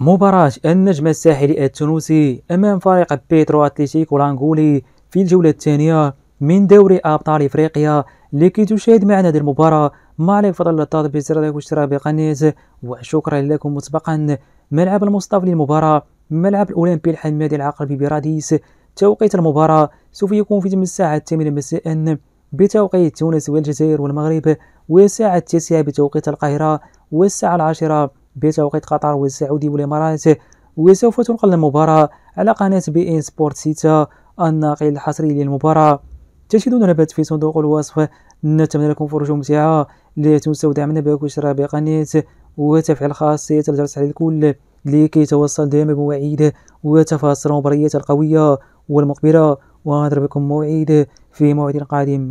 مباراة النجم الساحلي التونسي أمام فريق بيترو أتليتيكو الأنغولي في الجولة الثانية من دوري أبطال إفريقيا لكي تشاهد معنا هذه المباراة ما عليك فضل التطبيق لايك واشتراك بقناة وشكرا لكم مسبقا ملعب المصطفى للمباراة ملعب الأولمبي الحمادي العقربي براديس توقيت المباراة سوف يكون في الساعة الثامنة مساء بتوقيت تونس والجزائر والمغرب والساعة التاسعة بتوقيت القاهرة والساعة العاشرة بتوقيت قطر والسعودي والإمارات وسوف تنقل المباراة على قناة بي إن سبورت سيتا الناقل الحصري للمباراة تجدون نبات في صندوق الوصف نتمنى لكم فرجة ممتعة لا تنسوا دعمنا باشتراك بقناة وتفعيل خاصية الجرس على الكل لكي توصل دائما بمواعيد وتفاصيل المباريات القوية والمقبلة بكم موعد في موعد قادم